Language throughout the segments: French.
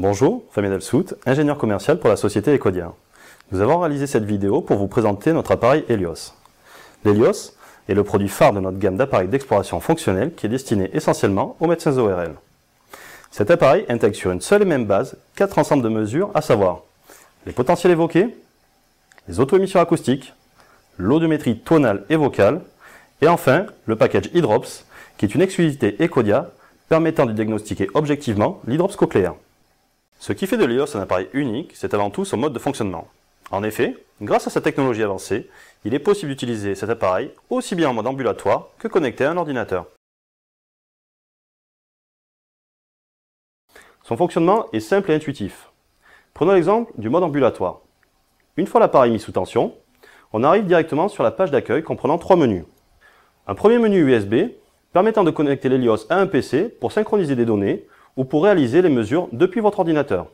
Bonjour, Fabien Delsout, ingénieur commercial pour la société Ecodia. Nous avons réalisé cette vidéo pour vous présenter notre appareil Helios. L'Helios est le produit phare de notre gamme d'appareils d'exploration fonctionnelle qui est destiné essentiellement aux médecins ORL. Cet appareil intègre sur une seule et même base quatre ensembles de mesures, à savoir les potentiels évoqués, les auto-émissions acoustiques, l'audiométrie tonale et vocale, et enfin le package Hydrops, qui est une exclusivité Ecodia permettant de diagnostiquer objectivement l'hydrops cochléaire. Ce qui fait de l'Elios un appareil unique, c'est avant tout son mode de fonctionnement. En effet, grâce à sa technologie avancée, il est possible d'utiliser cet appareil aussi bien en mode ambulatoire que connecté à un ordinateur. Son fonctionnement est simple et intuitif. Prenons l'exemple du mode ambulatoire. Une fois l'appareil mis sous tension, on arrive directement sur la page d'accueil comprenant trois menus. Un premier menu USB permettant de connecter l'Elios à un PC pour synchroniser des données ou pour réaliser les mesures depuis votre ordinateur.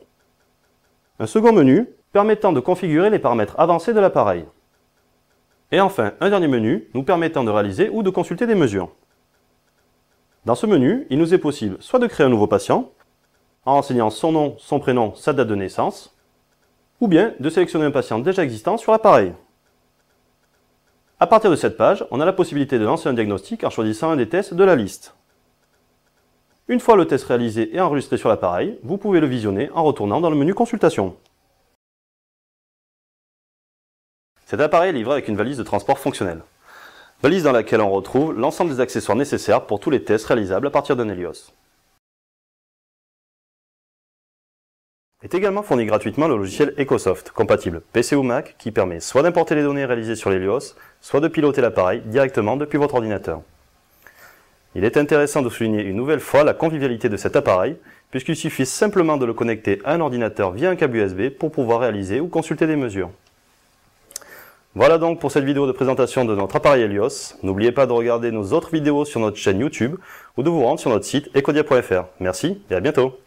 Un second menu permettant de configurer les paramètres avancés de l'appareil. Et enfin, un dernier menu nous permettant de réaliser ou de consulter des mesures. Dans ce menu, il nous est possible soit de créer un nouveau patient, en renseignant son nom, son prénom, sa date de naissance, ou bien de sélectionner un patient déjà existant sur l'appareil. À partir de cette page, on a la possibilité de lancer un diagnostic en choisissant un des tests de la liste. Une fois le test réalisé et enregistré sur l'appareil, vous pouvez le visionner en retournant dans le menu Consultation. Cet appareil est livré avec une valise de transport fonctionnelle. Valise dans laquelle on retrouve l'ensemble des accessoires nécessaires pour tous les tests réalisables à partir d'un Helios. Est également fourni gratuitement le logiciel EcoSoft, compatible PC ou Mac, qui permet soit d'importer les données réalisées sur l'Helios, soit de piloter l'appareil directement depuis votre ordinateur. Il est intéressant de souligner une nouvelle fois la convivialité de cet appareil, puisqu'il suffit simplement de le connecter à un ordinateur via un câble USB pour pouvoir réaliser ou consulter des mesures. Voilà donc pour cette vidéo de présentation de notre appareil Helios. N'oubliez pas de regarder nos autres vidéos sur notre chaîne YouTube ou de vous rendre sur notre site ecodia.fr. Merci et à bientôt